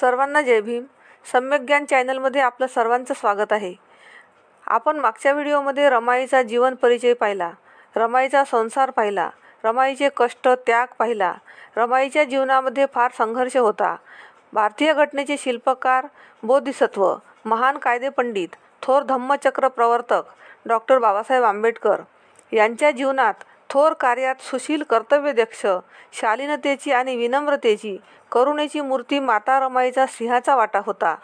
सर्वांना जय भीम सम्यक ज्ञान चॅनलमध्ये आपलं सर्वांचं स्वागत आहे आपण मागच्या व्हिडिओमध्ये रमाईचा जीवन परिचय पाहिला रमाईचा संसार पाहिला रमाईचे कष्ट त्याग पाहिला रमाईच्या जीवनामध्ये फार संघर्ष होता भारतीय घटनेचे शिल्पकार बोधिसत्व महान कायदे पंडित थोर धम्मचक्र प्रवर्तक डॉक्टर बाबासाहेब आंबेडकर यांच्या जीवनात थोर कार्यात सुशील कर्तव्यदक्ष शालीनतेची आणि विनम्रतेची करुणेची मूर्ती माता रमाईचा सिंहाचा वाटा होता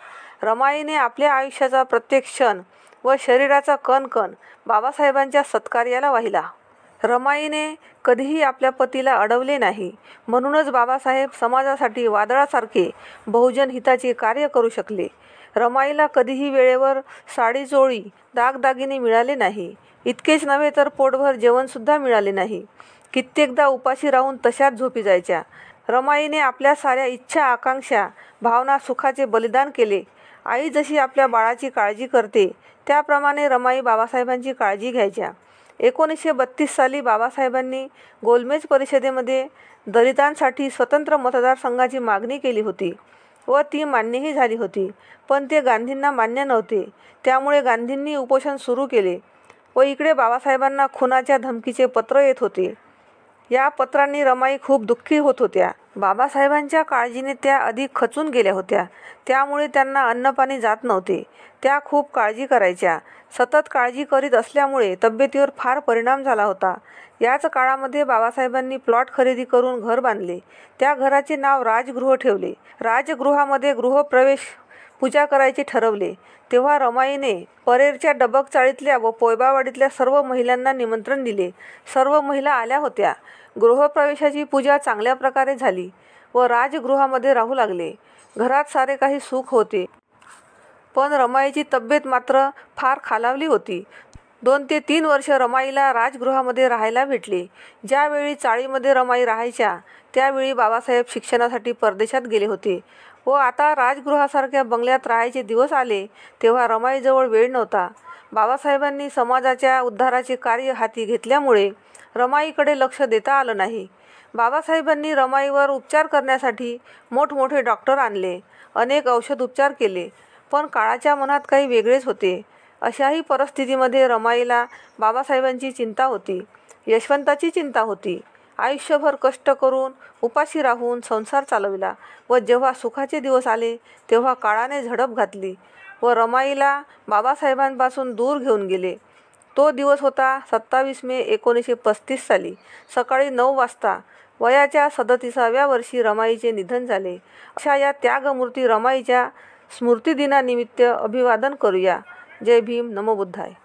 रमाईने आपल्या आयुष्याचा प्रत्येक क्षण व शरीराचा कणकण बाबासाहेबांच्या सत्कार्याला वाहिला रमाईने कधीही आपल्या पतीला अडवले नाही म्हणूनच बाबासाहेब समाजासाठी वादळासारखे बहुजन हिताचे कार्य करू शकले रमाईला कधीही वेळेवर साडीचोळी दागदागिने मिळाले नाही इतकेच नव्हे तर पोटभर जेवणसुद्धा मिळाले नाही कित्येकदा उपाशी राहून तशाच झोपी जायच्या रमाईने आपल्या साऱ्या इच्छा आकांक्षा भावना सुखाचे बलिदान केले आई जशी आपल्या बाळाची काळजी करते त्याप्रमाणे रमाई बाबासाहेबांची काळजी घ्यायच्या एकोणीसशे बत्तीस साली बाबासाहेबांनी गोलमेज परिषदेमध्ये दलितांसाठी स्वतंत्र मतदारसंघाची मागणी केली होती व ती मान्यही झाली होती पण ते गांधींना मान्य नव्हते त्यामुळे गांधींनी उपोषण सुरू केले व इकडे बाबासाहेबांना खुनाच्या धमकीचे पत्र येत होते या पत्रांनी रमाई खूप दुःखी होत होत्या बाबासाहेबांच्या काळजीने त्या अधिक खचून गेल्या होत्या त्यामुळे त्यांना अन्नपाणी जात नव्हते त्या खूप काळजी करायच्या सतत काळजी करीत असल्यामुळे तब्येतीवर फार परिणाम झाला होता याच काळामध्ये बाबासाहेबांनी प्लॉट खरेदी करून घर बांधले त्या घराचे नाव राजगृह ठेवले राजगृहामध्ये गृहप्रवेश पूजा करायचे ठरवले तेव्हा रमाईने परेरच्या डबक चाळीतल्या व पोयबावाडीतल्या सर्व महिलांना निमंत्रण दिले सर्व महिला आल्या होत्या गृहप्रवेशाची पूजा चांगल्या प्रकारे झाली व राजगृहामध्ये राहू लागले घरात सारे काही सुख होते पण रमाईची तब्येत मात्र फार खालावली होती दोन ते तीन वर्ष रमाईला राजगृहामध्ये राहायला भेटले ज्यावेळी चाळीमध्ये रमाई राहायच्या त्यावेळी बाबासाहेब शिक्षणासाठी परदेशात गेले होते व आता राजगृहासारख्या बंगल्यात राहायचे दिवस आले तेव्हा रमाईजवळ वेळ नव्हता बाबासाहेबांनी समाजाच्या उद्धाराचे कार्य हाती घेतल्यामुळे रमाईकडे लक्ष देता आलं नाही बाबासाहेबांनी रमाईवर उपचार करण्यासाठी मोठमोठे डॉक्टर आणले अनेक औषध उपचार केले पण काळाच्या मनात काही वेगळेच होते अशाही परिस्थितीमध्ये रमाईला बाबासाहेबांची चिंता होती यशवंताची चिंता होती आयुष्यभर कष्ट करून उपाशी राहून संसार चालविला व जेव्हा सुखाचे दिवस आले तेव्हा काळाने झडप घातली व रमाईला बाबासाहेबांपासून दूर घेऊन गेले तो दिवस होता सत्तावीस मे एकोणीसशे पस्तीस साली सकाळी नऊ वाजता वयाच्या सदतीसाव्या वर्षी रमाईचे निधन झाले अशा या त्यागमूर्ती रमाईच्या स्मृतिदिनानिमित्त अभिवादन करूया जय भीम नमो बुद्धाय